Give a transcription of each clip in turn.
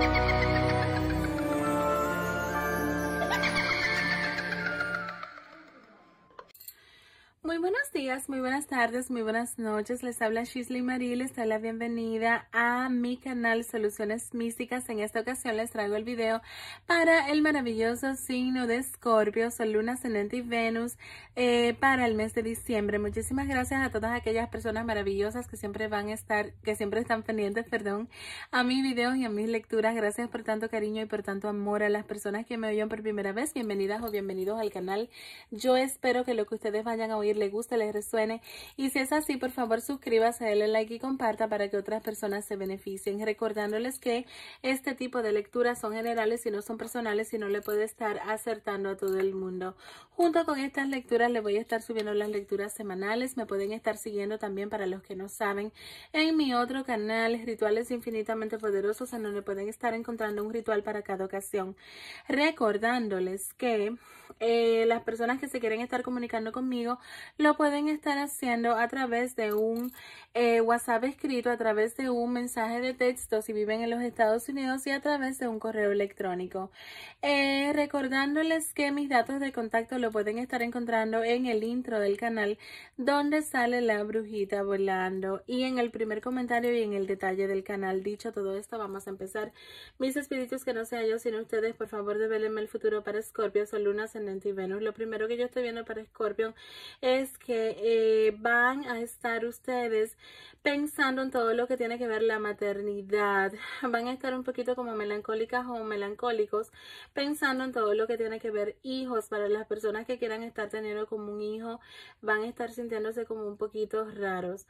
thank you buenos días, muy buenas tardes, muy buenas noches. Les habla Shisley Marie, les da la bienvenida a mi canal Soluciones Místicas. En esta ocasión les traigo el video para el maravilloso signo de Escorpio, Sol, Luna, Ascendente y Venus eh, para el mes de diciembre. Muchísimas gracias a todas aquellas personas maravillosas que siempre van a estar, que siempre están pendientes, perdón, a mis videos y a mis lecturas. Gracias por tanto cariño y por tanto amor a las personas que me oyen por primera vez. Bienvenidas o bienvenidos al canal. Yo espero que lo que ustedes vayan a oír les guste te les resuene. Y si es así, por favor suscríbase, déle like y comparta para que otras personas se beneficien. Recordándoles que este tipo de lecturas son generales y no son personales y no le puede estar acertando a todo el mundo. Junto con estas lecturas le voy a estar subiendo las lecturas semanales. Me pueden estar siguiendo también para los que no saben en mi otro canal, Rituales Infinitamente Poderosos, en donde pueden estar encontrando un ritual para cada ocasión. Recordándoles que eh, las personas que se quieren estar comunicando conmigo, lo pueden estar haciendo a través de un eh, WhatsApp escrito, a través de un mensaje de texto si viven en los Estados Unidos y a través de un correo electrónico. Eh, recordándoles que mis datos de contacto lo pueden estar encontrando en el intro del canal donde sale la brujita volando y en el primer comentario y en el detalle del canal. Dicho todo esto, vamos a empezar. Mis espíritus, que no sea yo sino ustedes, por favor, develenme el futuro para Scorpio, Sol, Luna, Ascendente y Venus. Lo primero que yo estoy viendo para Scorpio es que eh, van a estar ustedes pensando en todo lo que tiene que ver la maternidad. Van a estar un poquito como melancólicas o melancólicos pensando en todo lo que tiene que ver hijos. Para las personas que quieran estar teniendo como un hijo, van a estar sintiéndose como un poquito raros.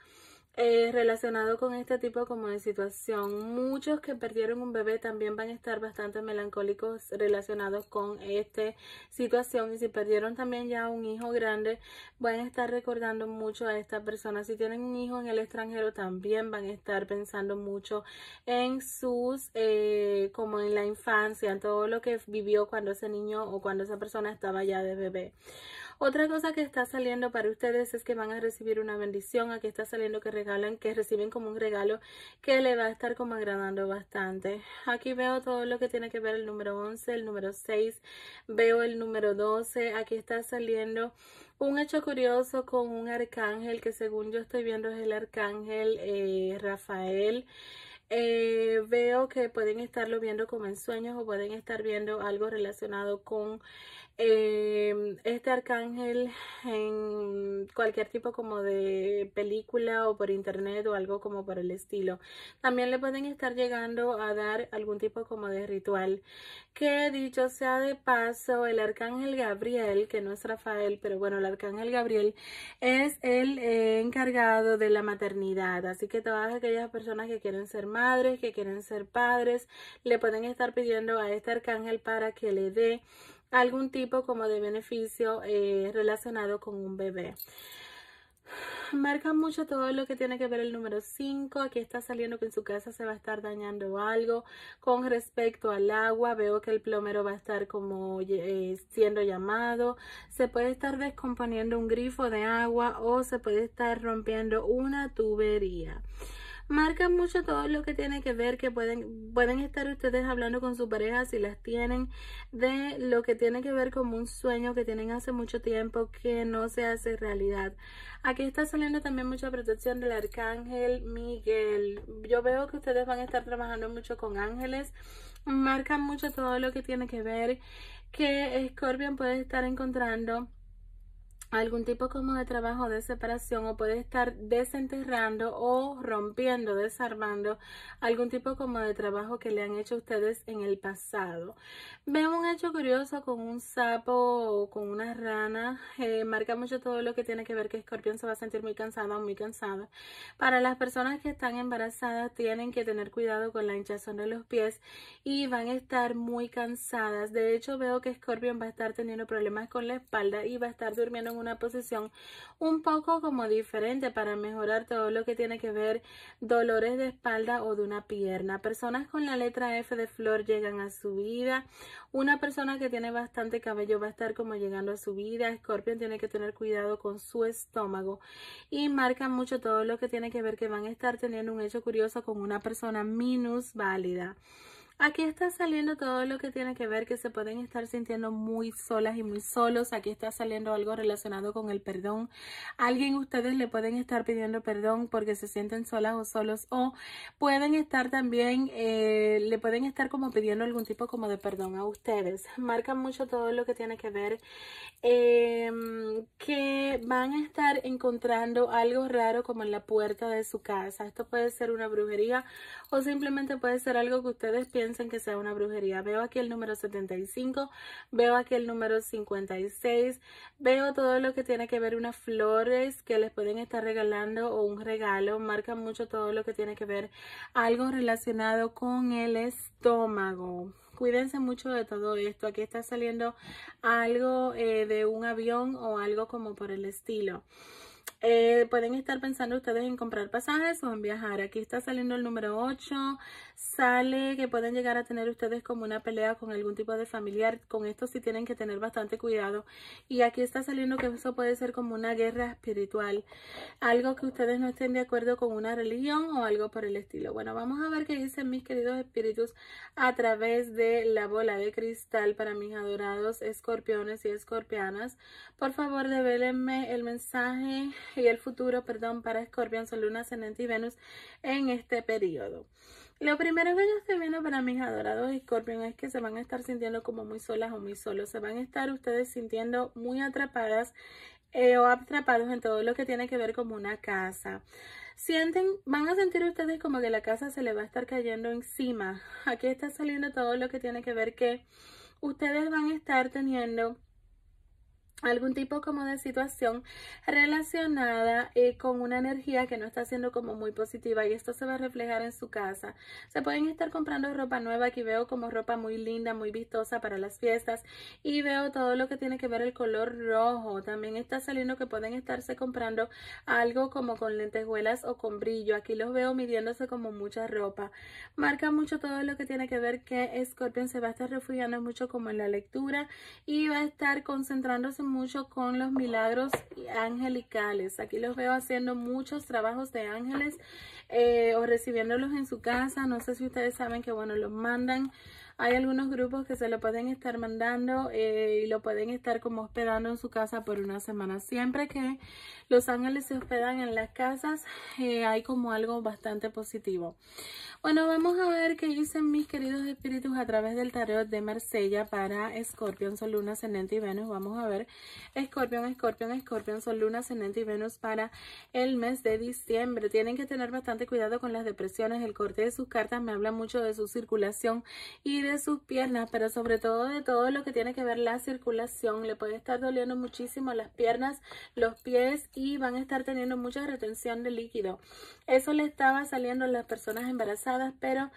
Eh, relacionado con este tipo como de situación. Muchos que perdieron un bebé también van a estar bastante melancólicos relacionados con esta situación y si perdieron también ya un hijo grande van a estar recordando mucho a esta persona. Si tienen un hijo en el extranjero también van a estar pensando mucho en sus, eh, como en la infancia, en todo lo que vivió cuando ese niño o cuando esa persona estaba ya de bebé. Otra cosa que está saliendo para ustedes es que van a recibir una bendición. Aquí está saliendo que regalan, que reciben como un regalo que le va a estar como agradando bastante. Aquí veo todo lo que tiene que ver el número 11, el número 6, veo el número 12. Aquí está saliendo un hecho curioso con un arcángel que según yo estoy viendo es el arcángel eh, Rafael. Eh, veo que pueden estarlo viendo como en sueños o pueden estar viendo algo relacionado con eh, este arcángel en cualquier tipo como de película o por internet o algo como por el estilo. También le pueden estar llegando a dar algún tipo como de ritual. Que dicho sea de paso, el arcángel Gabriel, que no es Rafael, pero bueno, el arcángel Gabriel es el eh, encargado de la maternidad. Así que todas aquellas personas que quieren ser madres, madres que quieren ser padres, le pueden estar pidiendo a este arcángel para que le dé algún tipo como de beneficio eh, relacionado con un bebé. Marca mucho todo lo que tiene que ver el número 5. Aquí está saliendo que en su casa se va a estar dañando algo. Con respecto al agua, veo que el plomero va a estar como eh, siendo llamado. Se puede estar descomponiendo un grifo de agua o se puede estar rompiendo una tubería marca mucho todo lo que tiene que ver que pueden, pueden estar ustedes hablando con su pareja si las tienen de lo que tiene que ver con un sueño que tienen hace mucho tiempo que no se hace realidad. Aquí está saliendo también mucha protección del arcángel Miguel. Yo veo que ustedes van a estar trabajando mucho con ángeles. Marca mucho todo lo que tiene que ver que Scorpion puede estar encontrando algún tipo como de trabajo de separación o puede estar desenterrando o rompiendo, desarmando algún tipo como de trabajo que le han hecho ustedes en el pasado. Veo un hecho curioso con un sapo o con una rana. Eh, marca mucho todo lo que tiene que ver que Escorpión se va a sentir muy cansada o muy cansada, Para las personas que están embarazadas tienen que tener cuidado con la hinchazón de los pies y van a estar muy cansadas. De hecho veo que Escorpión va a estar teniendo problemas con la espalda y va a estar durmiendo en una posición un poco como diferente para mejorar todo lo que tiene que ver dolores de espalda o de una pierna. Personas con la letra F de flor llegan a su vida. Una persona que tiene bastante cabello va a estar como llegando a su vida. Scorpion tiene que tener cuidado con su estómago y marca mucho todo lo que tiene que ver que van a estar teniendo un hecho curioso con una persona minus válida. Aquí está saliendo todo lo que tiene que ver que se pueden estar sintiendo muy solas y muy solos. Aquí está saliendo algo relacionado con el perdón. alguien ustedes le pueden estar pidiendo perdón porque se sienten solas o solos o pueden estar también, eh, le pueden estar como pidiendo algún tipo como de perdón a ustedes. Marca mucho todo lo que tiene que ver em, que van a estar encontrando algo raro como en la puerta de su casa. Esto puede ser una brujería o simplemente puede ser algo que ustedes piensen piensen que sea una brujería. Veo aquí el número 75, veo aquí el número 56, veo todo lo que tiene que ver unas flores que les pueden estar regalando o un regalo. Marca mucho todo lo que tiene que ver algo relacionado con el estómago cuídense mucho de todo esto. Aquí está saliendo algo eh, de un avión o algo como por el estilo. Eh, pueden estar pensando ustedes en comprar pasajes o en viajar. Aquí está saliendo el número 8. Sale que pueden llegar a tener ustedes como una pelea con algún tipo de familiar. Con esto sí tienen que tener bastante cuidado. Y aquí está saliendo que eso puede ser como una guerra espiritual. Algo que ustedes no estén de acuerdo con una religión o algo por el estilo. Bueno, vamos a ver qué dicen mis queridos espíritus a través de la bola de cristal para mis adorados escorpiones y escorpianas. Por favor, develenme el mensaje y el futuro, perdón, para Scorpion, son Luna, Ascendente y Venus en este periodo. Lo primero que yo estoy viendo para mis adorados Scorpion es que se van a estar sintiendo como muy solas o muy solos. Se van a estar ustedes sintiendo muy atrapadas eh, o atrapados en todo lo que tiene que ver con una casa. Sienten, van a sentir ustedes como que la casa se le va a estar cayendo encima. Aquí está saliendo todo lo que tiene que ver que ustedes van a estar teniendo algún tipo como de situación relacionada eh, con una energía que no está siendo como muy positiva y esto se va a reflejar en su casa. Se pueden estar comprando ropa nueva, aquí veo como ropa muy linda, muy vistosa para las fiestas y veo todo lo que tiene que ver el color rojo. También está saliendo que pueden estarse comprando algo como con lentejuelas o con brillo. Aquí los veo midiéndose como mucha ropa. Marca mucho todo lo que tiene que ver que Scorpion se va a estar refugiando mucho como en la lectura y va a estar concentrándose mucho con los milagros angelicales. Aquí los veo haciendo muchos trabajos de ángeles eh, o recibiéndolos en su casa. No sé si ustedes saben que, bueno, los mandan hay algunos grupos que se lo pueden estar mandando eh, y lo pueden estar como hospedando en su casa por una semana. Siempre que los ángeles se hospedan en las casas, eh, hay como algo bastante positivo. Bueno, vamos a ver qué dicen mis queridos espíritus a través del tarot de Marsella para Escorpión, Sol, Luna, Ascendente y Venus. Vamos a ver Escorpión, Escorpión, Escorpión, Sol, Luna, Ascendente y Venus para el mes de diciembre. Tienen que tener bastante cuidado con las depresiones. El corte de sus cartas me habla mucho de su circulación y de de sus piernas, pero sobre todo de todo lo que tiene que ver la circulación. Le puede estar doliendo muchísimo las piernas, los pies y van a estar teniendo mucha retención de líquido. Eso le estaba saliendo a las personas embarazadas, pero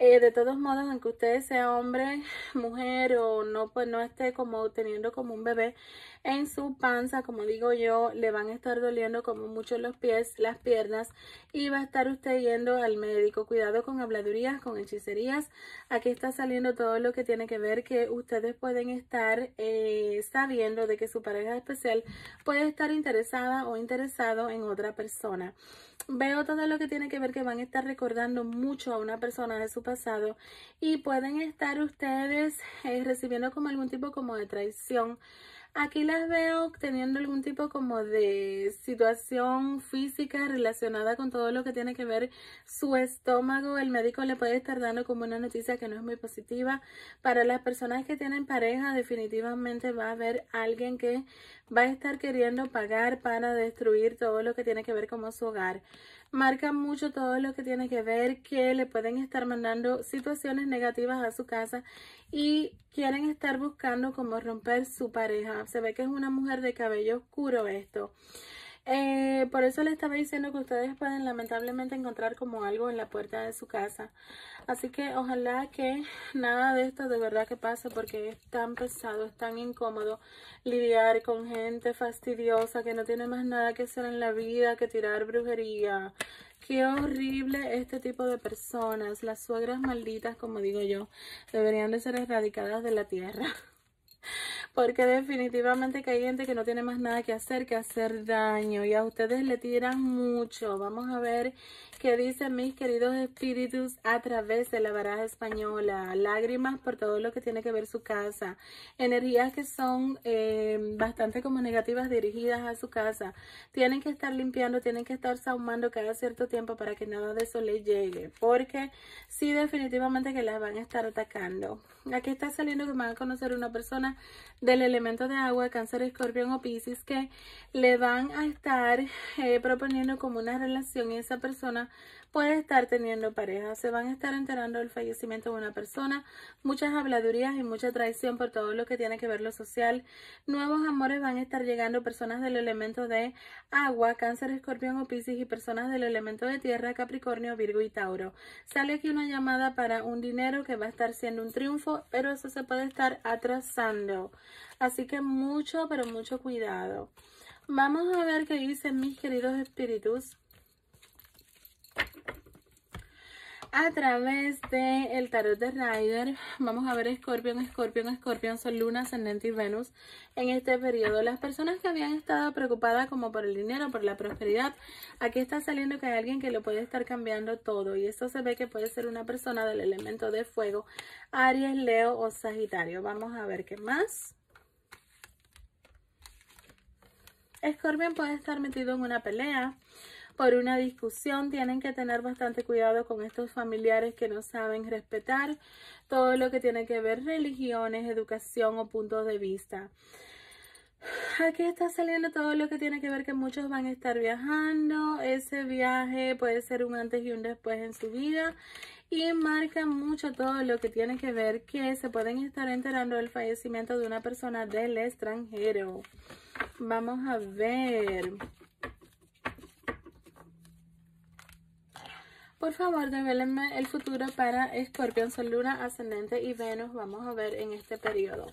eh, de todos modos, aunque usted sea hombre, mujer o no, pues no esté como teniendo como un bebé en su panza, como digo yo, le van a estar doliendo como mucho los pies, las piernas y va a estar usted yendo al médico. Cuidado con habladurías, con hechicerías. Aquí está saliendo todo lo que tiene que ver que ustedes pueden estar eh, sabiendo de que su pareja especial puede estar interesada o interesado en otra persona. Veo todo lo que tiene que ver que van a estar recordando mucho a una persona de su pasado y pueden estar ustedes eh, recibiendo como algún tipo como de traición. Aquí las veo teniendo algún tipo como de situación física relacionada con todo lo que tiene que ver su estómago. El médico le puede estar dando como una noticia que no es muy positiva. Para las personas que tienen pareja, definitivamente va a haber alguien que va a estar queriendo pagar para destruir todo lo que tiene que ver como su hogar marca mucho todo lo que tiene que ver que le pueden estar mandando situaciones negativas a su casa y quieren estar buscando cómo romper su pareja. Se ve que es una mujer de cabello oscuro esto. Eh, por eso le estaba diciendo que ustedes pueden lamentablemente encontrar como algo en la puerta de su casa. Así que ojalá que nada de esto de verdad que pase porque es tan pesado, es tan incómodo lidiar con gente fastidiosa que no tiene más nada que hacer en la vida que tirar brujería. Qué horrible este tipo de personas. Las suegras malditas, como digo yo, deberían de ser erradicadas de la tierra. Porque definitivamente que hay gente que no tiene más nada que hacer que hacer daño. Y a ustedes le tiran mucho. Vamos a ver qué dicen mis queridos espíritus a través de la baraja española. Lágrimas por todo lo que tiene que ver su casa. Energías que son eh, bastante como negativas dirigidas a su casa. Tienen que estar limpiando, tienen que estar sahumando cada cierto tiempo para que nada de eso les llegue. Porque sí definitivamente que las van a estar atacando. Aquí está saliendo que van a conocer una persona del elemento de agua, cáncer, escorpión o piscis, que le van a estar eh, proponiendo como una relación y esa persona puede estar teniendo pareja. Se van a estar enterando del fallecimiento de una persona, muchas habladurías y mucha traición por todo lo que tiene que ver lo social. Nuevos amores van a estar llegando personas del elemento de agua, cáncer, escorpión o piscis y personas del elemento de tierra, capricornio, virgo y tauro. Sale aquí una llamada para un dinero que va a estar siendo un triunfo, pero eso se puede estar atrasando. Así que mucho, pero mucho cuidado. Vamos a ver qué dicen mis queridos espíritus a través del el tarot de Rider vamos a ver Scorpion, Scorpion, Scorpion, Sol, Luna, Ascendente y Venus en este periodo. Las personas que habían estado preocupadas como por el dinero, por la prosperidad, aquí está saliendo que hay alguien que lo puede estar cambiando todo y esto se ve que puede ser una persona del elemento de fuego, Aries, Leo o Sagitario. Vamos a ver qué más. Scorpion puede estar metido en una pelea, por una discusión. Tienen que tener bastante cuidado con estos familiares que no saben respetar todo lo que tiene que ver religiones, educación o puntos de vista. Aquí está saliendo todo lo que tiene que ver que muchos van a estar viajando. Ese viaje puede ser un antes y un después en su vida. Y marca mucho todo lo que tiene que ver que se pueden estar enterando del fallecimiento de una persona del extranjero. Vamos a ver. Por favor, devélenme el futuro para Escorpión, Sol, Luna, Ascendente y Venus. Vamos a ver en este periodo.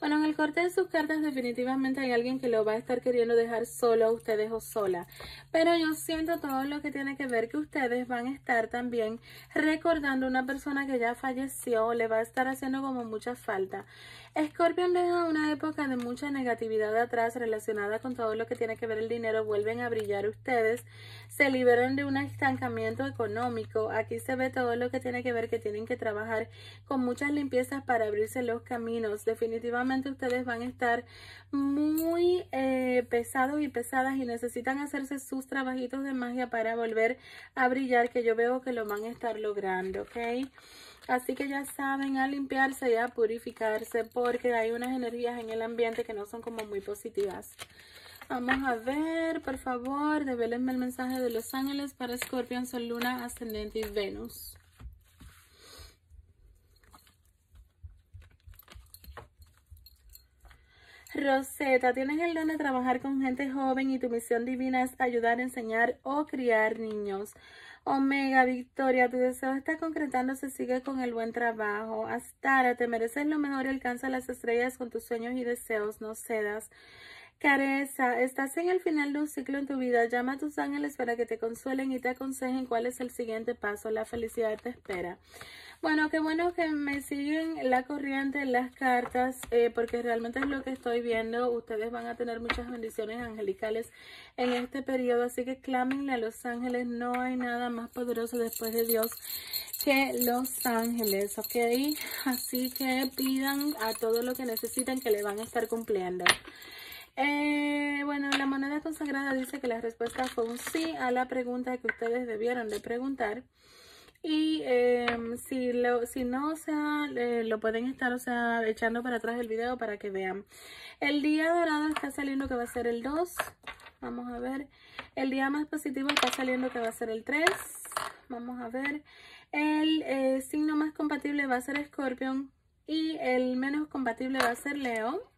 Bueno, en el corte de sus cartas definitivamente hay alguien que lo va a estar queriendo dejar solo a ustedes o sola. Pero yo siento todo lo que tiene que ver que ustedes van a estar también recordando una persona que ya falleció, le va a estar haciendo como mucha falta. Scorpion deja una época de mucha negatividad atrás relacionada con todo lo que tiene que ver el dinero. Vuelven a brillar ustedes, se liberan de un estancamiento económico. Aquí se ve todo lo que tiene que ver que tienen que trabajar con muchas limpiezas para abrirse los caminos. Definitivamente ustedes van a estar muy eh, pesados y pesadas y necesitan hacerse sus trabajitos de magia para volver a brillar, que yo veo que lo van a estar logrando, ¿ok? Así que ya saben, a limpiarse y a purificarse porque hay unas energías en el ambiente que no son como muy positivas. Vamos a ver, por favor, develenme el mensaje de los ángeles para Scorpion, Sol, Luna, Ascendente y Venus. Roseta, tienes el don de trabajar con gente joven y tu misión divina es ayudar, enseñar o criar niños. Omega, Victoria, tu deseo está concretándose, sigue con el buen trabajo. Astara, te mereces lo mejor y alcanza las estrellas con tus sueños y deseos, no cedas. Careza, estás en el final de un ciclo en tu vida. Llama a tus ángeles para que te consuelen y te aconsejen cuál es el siguiente paso. La felicidad te espera. Bueno, qué bueno que me siguen la corriente, las cartas, eh, porque realmente es lo que estoy viendo. Ustedes van a tener muchas bendiciones angelicales en este periodo, así que clamenle a los ángeles. No hay nada más poderoso después de Dios que los ángeles, ¿ok? Así que pidan a todo lo que necesiten que le van a estar cumpliendo. Eh, bueno, la moneda consagrada dice que la respuesta fue un sí a la pregunta que ustedes debieron de preguntar y em, si, si no, sea, eh, lo pueden estar, o sea, echando para atrás el video para que vean. El día dorado está saliendo que va a ser el 2. Vamos a ver. El día más positivo está saliendo que va a ser el 3. Vamos a ver. El eh, signo más compatible va a ser Scorpion. Y el menos compatible va a ser Leo.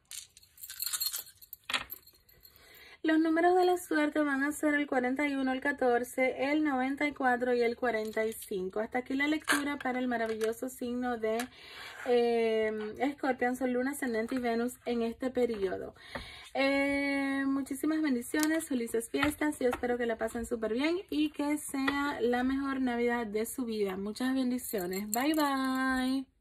Los números de la suerte van a ser el 41, el 14, el 94 y el 45. Hasta aquí la lectura para el maravilloso signo de em, Escorpión, Sol, Luna, Ascendente y Venus en este periodo. Eh, muchísimas bendiciones, felices fiestas. Yo espero que la pasen súper bien y que sea la mejor Navidad de su vida. Muchas bendiciones. Bye, bye.